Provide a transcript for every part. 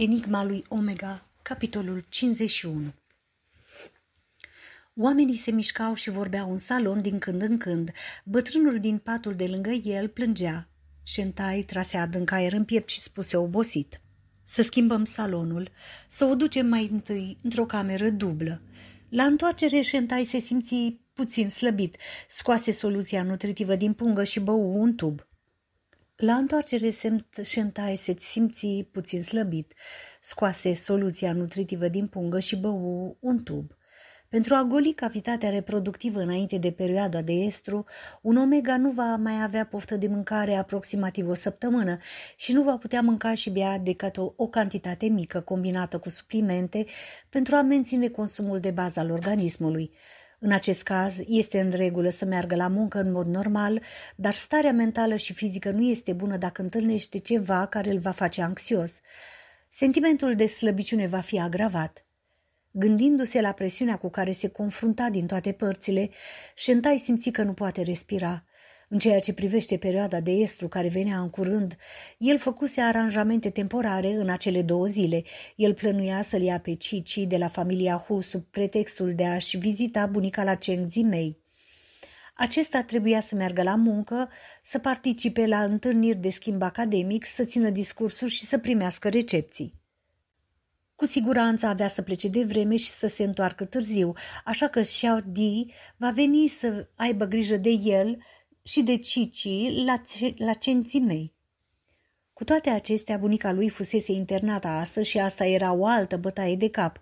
Enigma lui Omega, capitolul 51 Oamenii se mișcau și vorbeau în salon din când în când. Bătrânul din patul de lângă el plângea. Șentai trase adânc aer în piept și spuse obosit. Să schimbăm salonul, să o ducem mai întâi într-o cameră dublă. La întoarcere, Șentai se simți puțin slăbit. Scoase soluția nutritivă din pungă și bău un tub. La întoarcere semt în se simți puțin slăbit. Scoase soluția nutritivă din pungă și bău un tub. Pentru a goli cavitatea reproductivă înainte de perioada de estru, un omega nu va mai avea poftă de mâncare aproximativ o săptămână și nu va putea mânca și bea decât o, o cantitate mică combinată cu suplimente pentru a menține consumul de bază al organismului. În acest caz, este în regulă să meargă la muncă în mod normal, dar starea mentală și fizică nu este bună dacă întâlnește ceva care îl va face anxios. Sentimentul de slăbiciune va fi agravat. Gândindu-se la presiunea cu care se confrunta din toate părțile, Shentai simți că nu poate respira. În ceea ce privește perioada de estru care venea în curând, el făcuse aranjamente temporare în acele două zile. El plănuia să-l ia pe Cici de la familia Hu sub pretextul de a-și vizita bunica la Cheng Zimei. Acesta trebuia să meargă la muncă, să participe la întâlniri de schimb academic, să țină discursuri și să primească recepții. Cu siguranță avea să plece de vreme și să se întoarcă târziu, așa că Xiao Di va veni să aibă grijă de el și de Cici la, la cenții mei. Cu toate acestea, bunica lui fusese internată astăzi și asta era o altă bătaie de cap.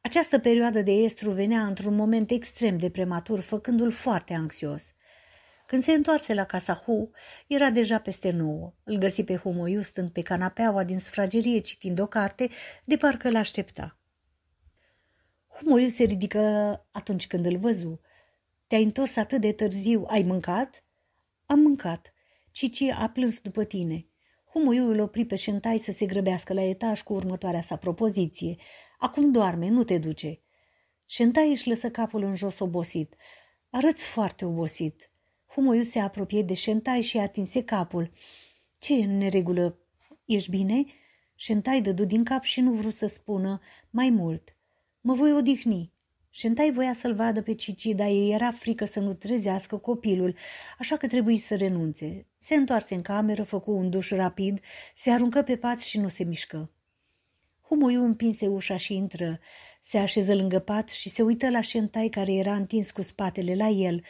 Această perioadă de estru venea într-un moment extrem de prematur, făcându-l foarte anxios. Când se întoarse la casa Hu, era deja peste nouă. Îl găsi pe Humoiu stând pe canapeaua din sfragerie citind o carte, de parcă l-aștepta. Humoiu se ridică atunci când îl văzu. Te-ai întors atât de târziu, ai mâncat? Am mâncat. Cici a plâns după tine. Humuiul îl opri pe șentai să se grăbească la etaj cu următoarea sa propoziție. Acum doarme, nu te duce. Șentai își lăsă capul în jos obosit. Arăți foarte obosit. Humuiu se apropie de Șentai și atinse capul. Ce e în neregulă? Ești bine?" Șentai dădu din cap și nu vrut să spună mai mult. Mă voi odihni. Și întai voia să-l vadă pe Cici, dar ei era frică să nu trezească copilul, așa că trebuie să renunțe. Se întoarse în cameră, făcu un duș rapid, se aruncă pe pat și nu se mișcă. Humuiu împinse ușa și intră. Se așeză lângă pat și se uită la șentai care era întins cu spatele la el.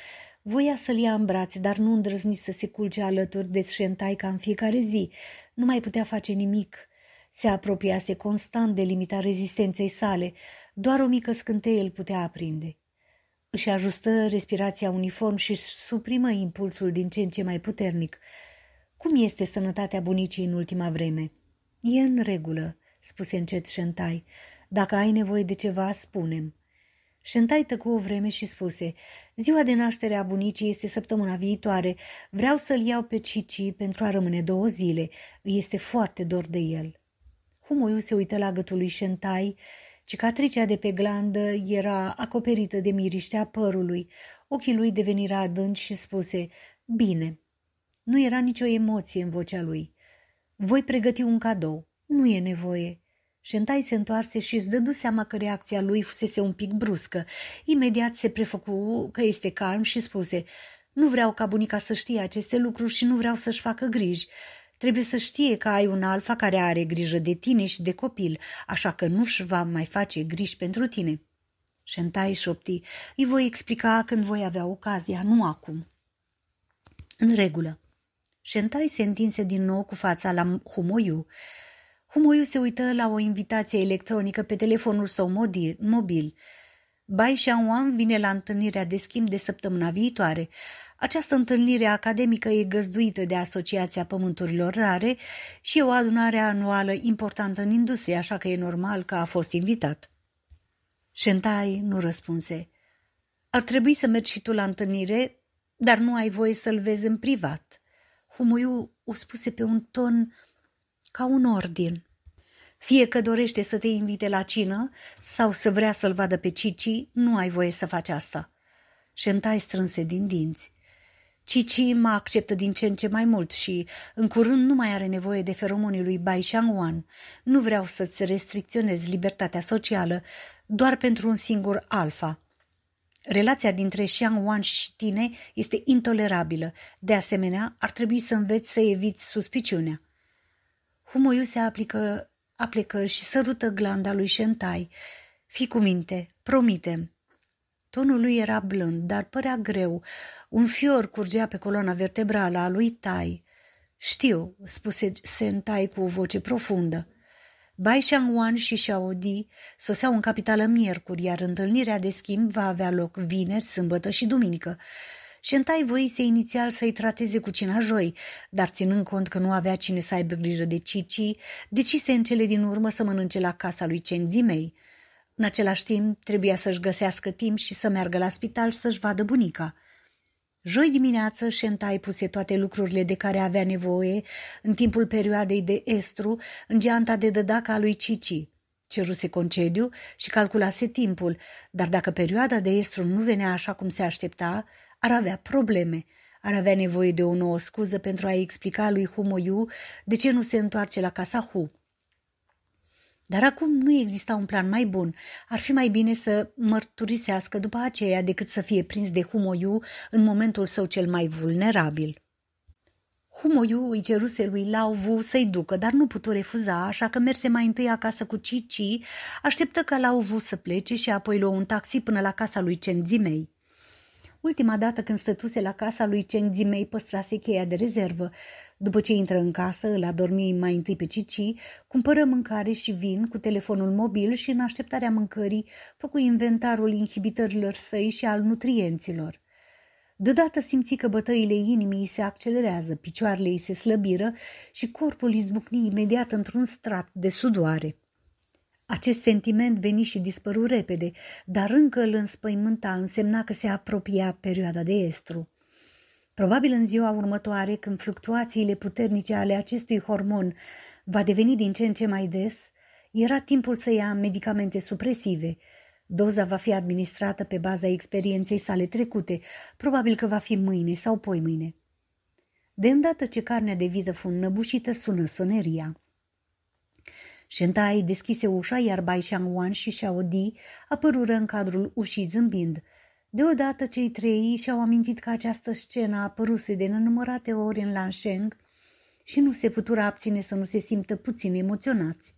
Voia să-l ia în brațe, dar nu îndrăzni să se culce alături de șentai ca în fiecare zi. Nu mai putea face nimic. Se apropiase constant de limita rezistenței sale – doar o mică scânteie îl putea aprinde. Își ajustă respirația uniform și suprimă impulsul din ce în ce mai puternic. Cum este sănătatea bunicii în ultima vreme? E în regulă, spuse încet Șentai. Dacă ai nevoie de ceva, spunem. Șentai tăcu o vreme și spuse, ziua de naștere a bunicii este săptămâna viitoare, vreau să-l iau pe Cici pentru a rămâne două zile, este foarte dor de el. Humoiu se uită la gâtul lui Șentai Cicatricea de pe glandă era acoperită de miriștea părului. Ochii lui deveniră adânci și spuse, Bine. Nu era nicio emoție în vocea lui. Voi pregăti un cadou. Nu e nevoie. Șentai se întoarse și îți dădu seama că reacția lui fusese un pic bruscă. Imediat se prefăcu că este calm și spuse, Nu vreau ca bunica să știe aceste lucruri și nu vreau să-și facă griji. Trebuie să știe că ai un alfa care are grijă de tine și de copil, așa că nu-și va mai face griji pentru tine. Șentai șopti, îi voi explica când voi avea ocazia, nu acum. În regulă. Șentai se întinse din nou cu fața la Humoiu. Humoiu se uită la o invitație electronică pe telefonul său mobil. Bai Xiaoan vine la întâlnirea de schimb de săptămâna viitoare. Această întâlnire academică e găzduită de Asociația Pământurilor Rare și e o adunare anuală importantă în industrie, așa că e normal că a fost invitat. Shentai nu răspunse. Ar trebui să mergi și tu la întâlnire, dar nu ai voie să-l vezi în privat. Humuiu o spuse pe un ton ca un ordin. Fie că dorește să te invite la cină sau să vrea să-l vadă pe Cici, nu ai voie să faci asta. Șentai strânse din dinți. Cici mă acceptă din ce în ce mai mult și, în curând, nu mai are nevoie de feromonii lui Bai Wan. Nu vreau să-ți restricționez libertatea socială doar pentru un singur alfa. Relația dintre Xiang Wan și tine este intolerabilă. De asemenea, ar trebui să înveți să eviți suspiciunea. Humoiu se aplică, aplică și sărută glanda lui Shentai. Fii cu minte, promitem. Tonul lui era blând, dar părea greu. Un fior curgea pe coloana vertebrală a lui Tai. Știu, spuse Sentai cu o voce profundă. Bai Wan și Di soseau în capitală miercuri, iar întâlnirea de schimb va avea loc vineri, sâmbătă și duminică. Shentai voise inițial să-i trateze cu cina joi, dar ținând cont că nu avea cine să aibă grijă de Cici, decise în cele din urmă să mănânce la casa lui Chen Zimei. În același timp, trebuia să-și găsească timp și să meargă la spital și să-și vadă bunica. Joi dimineață, Shentai puse toate lucrurile de care avea nevoie în timpul perioadei de estru în geanta de dădaca a lui Cici. Ceruse concediu și calculase timpul, dar dacă perioada de estru nu venea așa cum se aștepta, ar avea probleme. Ar avea nevoie de o nouă scuză pentru a-i explica lui Humoyu de ce nu se întoarce la casa Hu. Dar acum nu exista un plan mai bun. Ar fi mai bine să mărturisească după aceea decât să fie prins de Humoiu în momentul său cel mai vulnerabil. Humoiu îi ceruse lui Lauvu să-i ducă, dar nu putu refuza, așa că merse mai întâi acasă cu Cici, așteptă ca Lauvu să plece și apoi luă un taxi până la casa lui Cenzimei. Ultima dată când stătuse la casa lui Cenzimei păstrase cheia de rezervă. După ce intră în casă, îl adormi mai întâi pe Cici, cumpără mâncare și vin cu telefonul mobil și în așteptarea mâncării făcu inventarul inhibitorilor săi și al nutrienților. Deodată simți că bătăile inimii se accelerează, picioarele îi se slăbiră și corpul îi zbucni imediat într-un strat de sudoare. Acest sentiment veni și dispăru repede, dar încă îl înspăimânta, însemna că se apropia perioada de estru. Probabil în ziua următoare, când fluctuațiile puternice ale acestui hormon va deveni din ce în ce mai des, era timpul să ia medicamente supresive. Doza va fi administrată pe baza experienței sale trecute, probabil că va fi mâine sau mâine. De îndată ce carnea de vită fu înnăbușită, sună soneria. Shentai deschise ușa, iar Bai Wan și Xiao Di apărură în cadrul ușii zâmbind – Deodată cei trei și-au amintit că această scenă a apăruse de nenumărate ori în Lansheng și nu se putura abține să nu se simtă puțin emoționați.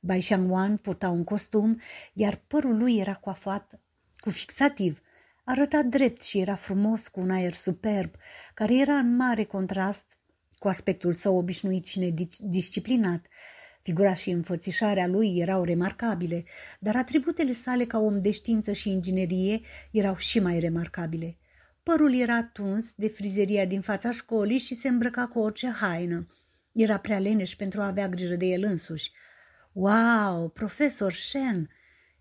Bai Wan purta un costum, iar părul lui era coafat cu fixativ. Arăta drept și era frumos cu un aer superb, care era în mare contrast cu aspectul său obișnuit și nedisciplinat. Figura și înfățișarea lui erau remarcabile, dar atributele sale ca om de știință și inginerie erau și mai remarcabile. Părul era tuns de frizeria din fața școlii și se îmbrăca cu orice haină. Era prea leneș pentru a avea grijă de el însuși. Wow, profesor Shen!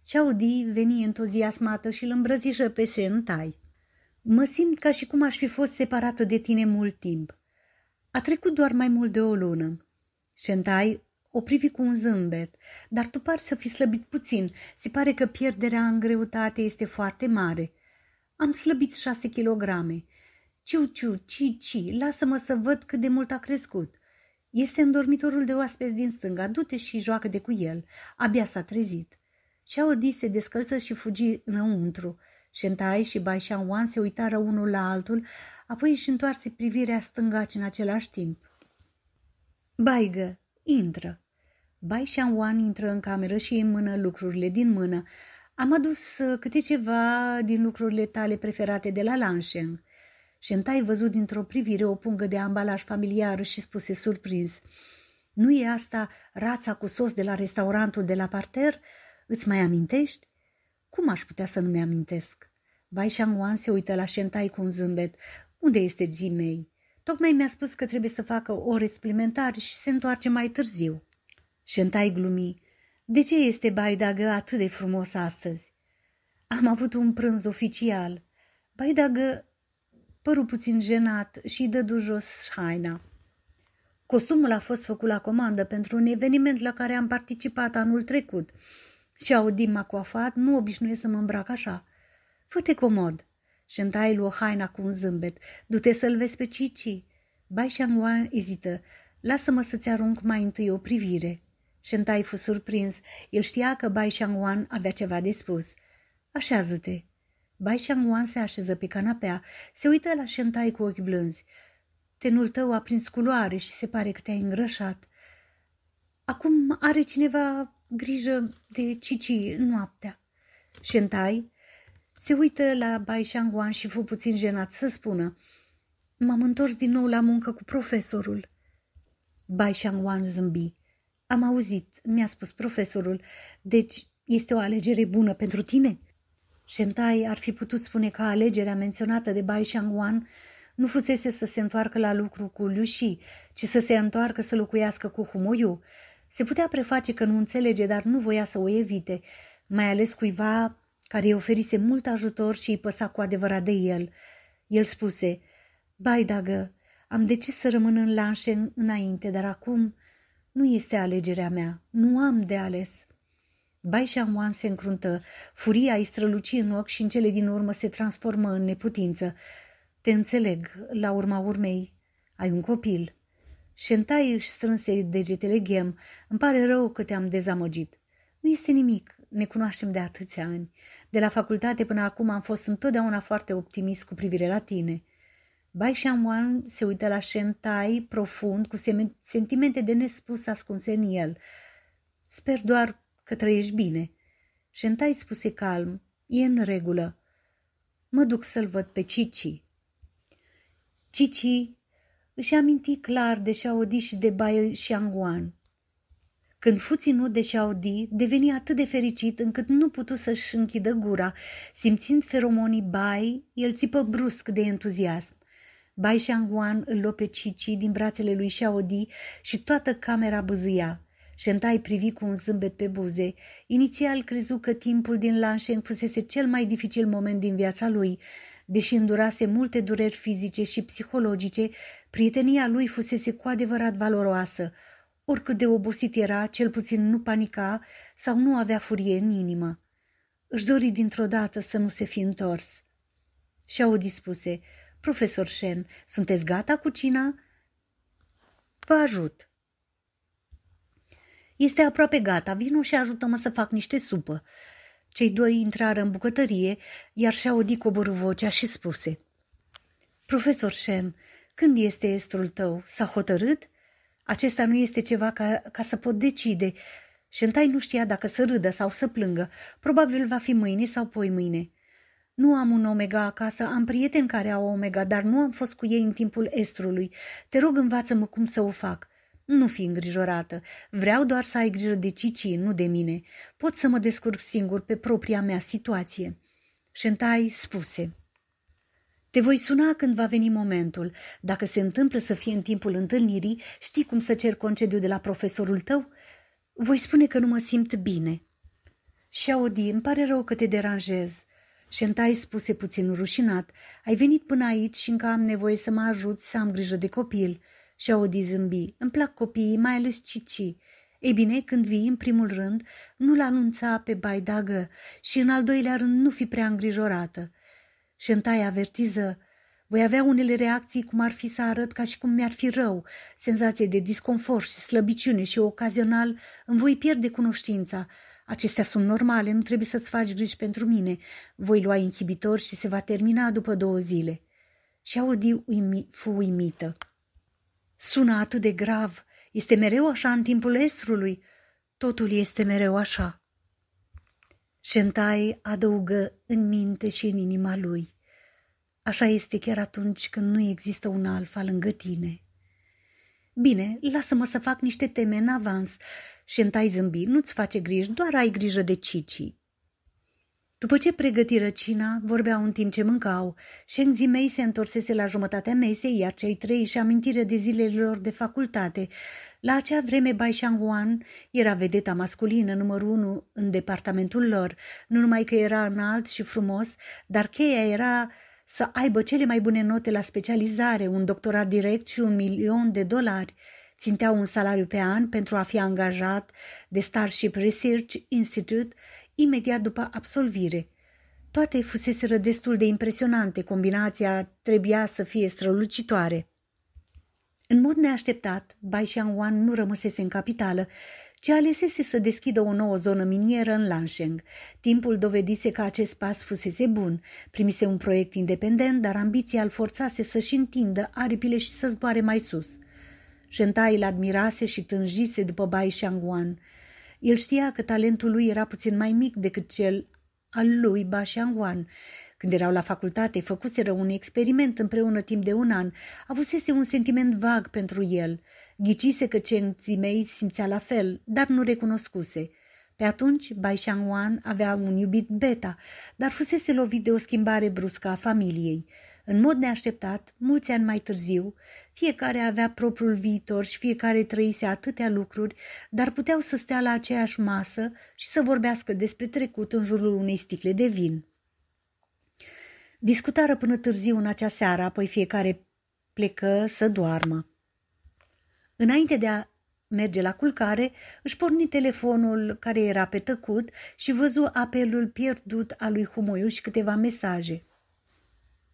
Ceaudi veni entuziasmată și îl îmbrățișă pe Shen Tai. Mă simt ca și cum aș fi fost separată de tine mult timp. A trecut doar mai mult de o lună. Shentai o privi cu un zâmbet. Dar tu pari să fi slăbit puțin. Se pare că pierderea în greutate este foarte mare. Am slăbit șase kilograme. Ciu, ciu, ci, ci, lasă-mă să văd cât de mult a crescut. Este în dormitorul de oaspeți din stânga, du-te și joacă de cu el. Abia s-a trezit. Xiaodi se descălță și fugi înăuntru. Șentai și Bai Oan se uitară unul la altul, apoi își întoarse privirea stângaci în același timp. Baigă, intră, Bai Wan intră în cameră și îi mână lucrurile din mână. Am adus uh, câte ceva din lucrurile tale preferate de la Lansheng. Shentai văzut dintr-o privire o pungă de ambalaj familiar și spuse surprins. Nu e asta rața cu sos de la restaurantul de la parter? Îți mai amintești? Cum aș putea să nu mi-amintesc? Bai Wan se uită la Shentai cu un zâmbet. Unde este Jimei? Tocmai mi-a spus că trebuie să facă ore suplimentare și se întoarce mai târziu. Șentai glumi. De ce este Baidagă atât de frumos astăzi? Am avut un prânz oficial. Baidagă păru puțin jenat și dădu jos haina. Costumul a fost făcut la comandă pentru un eveniment la care am participat anul trecut și Audim m-a coafat, nu obișnuiesc să mă îmbrac așa. Fă-te comod. Șentai o haina cu un zâmbet. Du-te să-l vezi pe Cici. Bai Shangwan ezită. Lasă-mă să-ți arunc mai întâi o privire. Shentai fu surprins. El știa că Bai Xiangwan avea ceva de spus. Așează-te. Bai Xiangwan se așeză pe canapea, se uită la Shentai cu ochi blânzi. Tenul tău a prins culoare și se pare că te-ai îngrășat. Acum are cineva grijă de Cici noaptea. Shentai se uită la Bai Xiangwan și fu puțin jenat să spună M-am întors din nou la muncă cu profesorul. Bai Xiangwan zâmbi. Am auzit, mi-a spus profesorul, deci este o alegere bună pentru tine? Shentai ar fi putut spune că alegerea menționată de Bai Wan nu fusese să se întoarcă la lucru cu Shi, ci să se întoarcă să locuiască cu Humoyu. Se putea preface că nu înțelege, dar nu voia să o evite, mai ales cuiva care îi oferise mult ajutor și îi păsa cu adevărat de el. El spuse, Bai, dagă, am decis să rămân în Lanșen înainte, dar acum nu este alegerea mea, nu am de ales. Bai Wan se încruntă, furia îi străluci în ochi și în cele din urmă se transformă în neputință. Te înțeleg, la urma urmei, ai un copil. Shentai își strânse degetele ghem, îmi pare rău că te-am dezamăgit. Nu este nimic, ne cunoaștem de atâția ani. De la facultate până acum am fost întotdeauna foarte optimist cu privire la tine. Bai Shyamalan se uită la Shentai profund, cu sentimente de nespus ascunse în el. Sper doar că trăiești bine. Shentai spuse calm, e în regulă. Mă duc să-l văd pe Cici. Cici își aminti clar de Xiaodi și de Bai Xianguan. Când fu ținut de Xiaodi, deveni atât de fericit încât nu putu să-și închidă gura. Simțind feromonii Bai, el țipă brusc de entuziasm. Bai Shangwan îl luă pe Cici din brațele lui Xiaodi și toată camera băzâia. Shentai privi cu un zâmbet pe buze. Inițial crezu că timpul din Lanșen fusese cel mai dificil moment din viața lui. Deși îndurase multe dureri fizice și psihologice, prietenia lui fusese cu adevărat valoroasă. Oricât de obosit era, cel puțin nu panica sau nu avea furie în inimă. Își dori dintr-o dată să nu se fi întors. Și au dispuse, Profesor Shen, sunteți gata cu cina? Vă ajut. Este aproape gata, vino și ajută-mă să fac niște supă. Cei doi intrară în bucătărie, iar odit coborâ vocea și spuse. Profesor Shen, când este estrul tău? S-a hotărât? Acesta nu este ceva ca, ca să pot decide. Șentai nu știa dacă să râdă sau să plângă. Probabil va fi mâine sau poi mâine. Nu am un omega acasă, am prieteni care au omega, dar nu am fost cu ei în timpul estrului. Te rog, învață-mă cum să o fac. Nu fi îngrijorată. Vreau doar să ai grijă de Cici, nu de mine. Pot să mă descurc singur pe propria mea situație. Șentai spuse. Te voi suna când va veni momentul. Dacă se întâmplă să fie în timpul întâlnirii, știi cum să cer concediu de la profesorul tău? Voi spune că nu mă simt bine. Și Audi, îmi pare rău că te deranjez. Șentai spuse puțin rușinat, ai venit până aici și încă am nevoie să mă ajut să am grijă de copil. Și Odi zâmbi, îmi plac copiii, mai ales Cici. Ei bine, când vii, în primul rând, nu-l anunța pe baidagă și în al doilea rând nu fi prea îngrijorată. Șentai avertiză, voi avea unele reacții cum ar fi să arăt ca și cum mi-ar fi rău, senzație de disconfort și slăbiciune și ocazional îmi voi pierde cunoștința, Acestea sunt normale, nu trebuie să-ți faci griji pentru mine. Voi lua inhibitor și se va termina după două zile. Și Audi uimi, fu uimită. Sună atât de grav. Este mereu așa în timpul estrului. Totul este mereu așa. Șentai adăugă în minte și în inima lui. Așa este chiar atunci când nu există un alfa lângă tine. Bine, lasă-mă să fac niște teme în avans. Și întai zâmbi, nu-ți face griji, doar ai grijă de Cici. După ce pregătiră cina, vorbeau în timp ce mâncau. Sheng Zimei se întorsese la jumătatea mesei, iar cei trei și amintire de zilele lor de facultate. La acea vreme, Bai Wan era vedeta masculină numărul unu în departamentul lor. Nu numai că era înalt și frumos, dar cheia era să aibă cele mai bune note la specializare, un doctorat direct și un milion de dolari. Ținteau un salariu pe an pentru a fi angajat de Starship Research Institute imediat după absolvire. Toate fuseseră destul de impresionante, combinația trebuia să fie strălucitoare. În mod neașteptat, Bai Xiang Wan nu rămăsese în capitală ce alesese să deschidă o nouă zonă minieră în Lansheng. Timpul dovedise că acest pas fusese bun. Primise un proiect independent, dar ambiția îl forțase să-și întindă aripile și să zboare mai sus. Shentai îl admirase și tânjise după Bai Shangwan. El știa că talentul lui era puțin mai mic decât cel al lui Ba Shangwan când erau la facultate, făcuseră un experiment împreună timp de un an. Avusese un sentiment vag pentru el. Ghicise că cenții mei simțea la fel, dar nu recunoscuse. Pe atunci, Bai Wan avea un iubit beta, dar fusese lovit de o schimbare bruscă a familiei. În mod neașteptat, mulți ani mai târziu, fiecare avea propriul viitor și fiecare trăise atâtea lucruri, dar puteau să stea la aceeași masă și să vorbească despre trecut în jurul unei sticle de vin. Discutară până târziu în acea seară, apoi fiecare plecă să doarmă. Înainte de a merge la culcare, își porni telefonul care era pe tăcut și văzu apelul pierdut al lui Humoiu și câteva mesaje.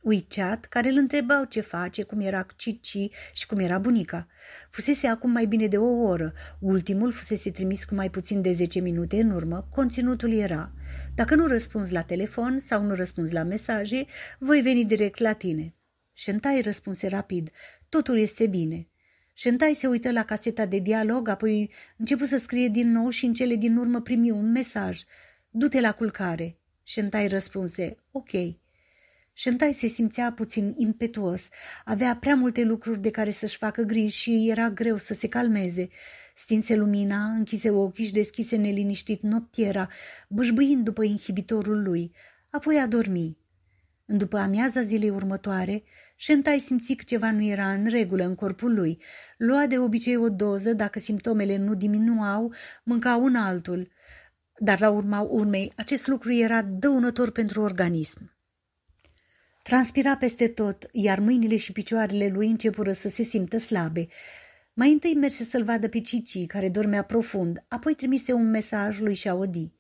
WeChat care îl întrebau ce face, cum era Cici și cum era bunica. Fusese acum mai bine de o oră. Ultimul fusese trimis cu mai puțin de 10 minute în urmă. Conținutul era, dacă nu răspunzi la telefon sau nu răspunzi la mesaje, voi veni direct la tine. Șentai răspunse rapid, totul este bine. Șentai se uită la caseta de dialog, apoi începu să scrie din nou și în cele din urmă primi un mesaj. Du-te la culcare. Șentai răspunse, ok. Șentai se simțea puțin impetuos, avea prea multe lucruri de care să-și facă griji și era greu să se calmeze. Stinse lumina, închise ochii și deschise neliniștit noptiera, bâșbâind după inhibitorul lui, apoi a dormi. În după amiaza zilei următoare, Șentai simți că ceva nu era în regulă în corpul lui. Lua de obicei o doză, dacă simptomele nu diminuau, mânca un altul. Dar la urma urmei, acest lucru era dăunător pentru organism. Transpira peste tot, iar mâinile și picioarele lui începură să se simtă slabe. Mai întâi merse să-l vadă pe Cici, care dormea profund, apoi trimise un mesaj lui Șaodi.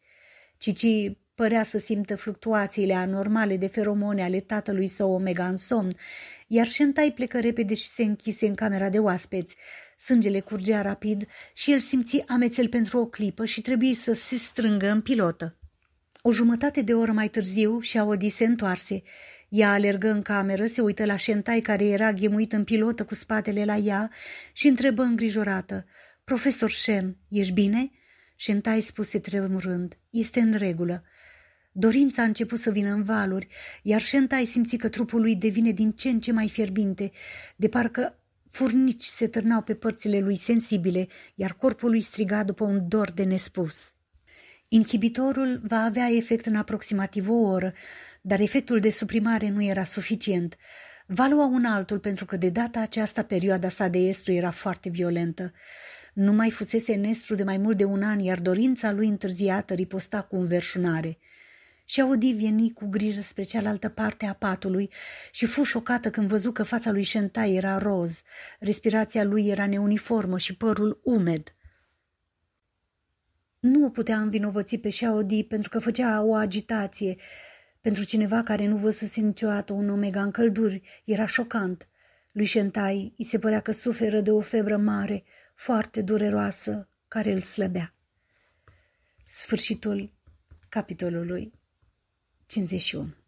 Cici părea să simtă fluctuațiile anormale de feromone ale tatălui său Omega în somn, iar Shentai plecă repede și se închise în camera de oaspeți. Sângele curgea rapid și el simți amețel pentru o clipă și trebuie să se strângă în pilotă. O jumătate de oră mai târziu și Audi se întoarse. Ea alergă în cameră, se uită la șentai care era ghemuit în pilotă cu spatele la ea și întrebă îngrijorată. Profesor Shen, ești bine?" Șentai spuse tremurând. Este în regulă." Dorința a început să vină în valuri, iar Șentai simți că trupul lui devine din ce în ce mai fierbinte, de parcă furnici se târnau pe părțile lui sensibile, iar corpul lui striga după un dor de nespus. Inhibitorul va avea efect în aproximativ o oră, dar efectul de suprimare nu era suficient. Va lua un altul pentru că de data aceasta perioada sa de estru era foarte violentă. Nu mai fusese în estru de mai mult de un an, iar dorința lui întârziată riposta cu înverșunare. Și Audi vieni cu grijă spre cealaltă parte a patului și fu șocată când văzu că fața lui Șentai era roz, respirația lui era neuniformă și părul umed – nu o putea învinovăți pe Shaodi pentru că făcea o agitație. Pentru cineva care nu văzuse niciodată un omega în călduri, era șocant. Lui Shentai îi se părea că suferă de o febră mare, foarte dureroasă, care îl slăbea. Sfârșitul capitolului 51